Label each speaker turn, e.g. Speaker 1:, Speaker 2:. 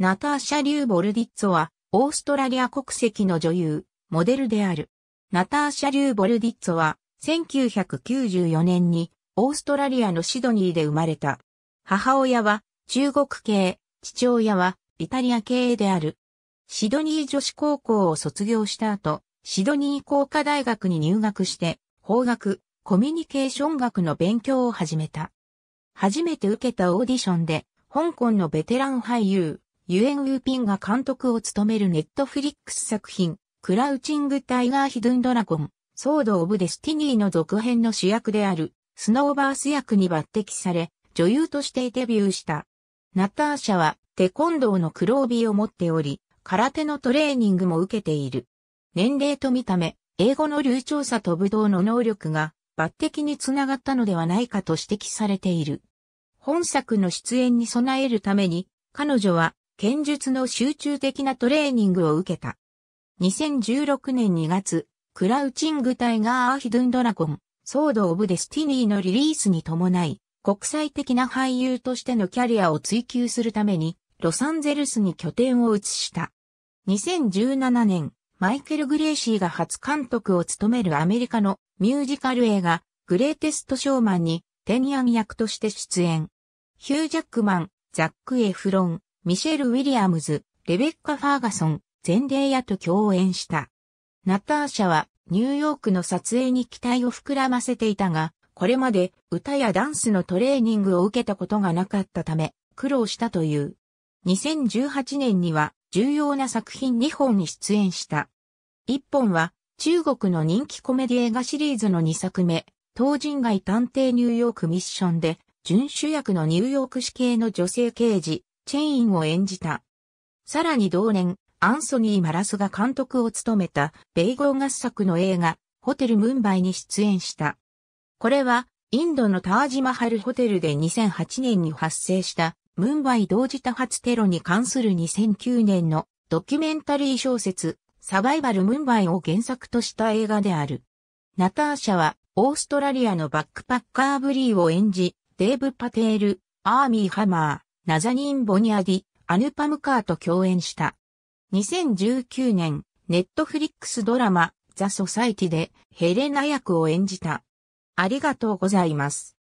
Speaker 1: ナターシャ・リュー・ボルディッツォは、オーストラリア国籍の女優、モデルである。ナターシャ・リュー・ボルディッツォは、1994年に、オーストラリアのシドニーで生まれた。母親は、中国系、父親は、イタリア系である。シドニー女子高校を卒業した後、シドニー工科大学に入学して、法学、コミュニケーション学の勉強を始めた。初めて受けたオーディションで、香港のベテラン俳優、ユエン・ウーピンが監督を務めるネットフリックス作品、クラウチング・タイガー・ヒドゥン・ドラゴン、ソード・オブ・デスティニーの続編の主役である、スノーバース役に抜擢され、女優としてデビューした。ナターシャは、テコンドーの黒帯を持っており、空手のトレーニングも受けている。年齢と見た目、英語の流暢さと武道の能力が抜擢につながったのではないかと指摘されている。本作の出演に備えるために、彼女は剣術の集中的なトレーニングを受けた。2016年2月、クラウチングタイガーアーヒドゥンドラゴン、ソード・オブ・デスティニーのリリースに伴い、国際的な俳優としてのキャリアを追求するために、ロサンゼルスに拠点を移した。2017年、マイケル・グレイシーが初監督を務めるアメリカのミュージカル映画、グレイテスト・ショーマンに、テニアン役として出演。ヒュー・ジャックマン、ザック・エフロン、ミシェル・ウィリアムズ、レベッカ・ファーガソン、ゼンデイヤと共演した。ナターシャはニューヨークの撮影に期待を膨らませていたが、これまで歌やダンスのトレーニングを受けたことがなかったため苦労したという。2018年には重要な作品2本に出演した。1本は中国の人気コメディ映画シリーズの2作目、東人街探偵ニューヨークミッションで、準主役のニューヨーク市系の女性刑事、チェインを演じた。さらに同年、アンソニー・マラスが監督を務めた、米豪合作の映画、ホテル・ムンバイに出演した。これは、インドのタージマハルホテルで2008年に発生した、ムンバイ同時多発テロに関する2009年のドキュメンタリー小説、サバイバル・ムンバイを原作とした映画である。ナターシャは、オーストラリアのバックパッカー・ブリーを演じ、デーブ・パテール、アーミー・ハマー、ナザニン・ボニアディ、アヌパムカーと共演した。2019年、ネットフリックスドラマ、ザ・ソサイティでヘレナ役を演じた。ありがとうございます。